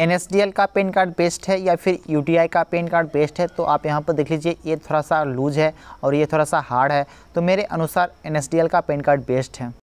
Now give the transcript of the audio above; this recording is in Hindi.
एन का पेन कार्ड बेस्ट है या फिर यू का पेन कार्ड बेस्ट है तो आप यहाँ पर देख लीजिए ये थोड़ा सा लूज है और ये थोड़ा सा हार्ड है तो मेरे अनुसार एन का पेन कार्ड बेस्ट है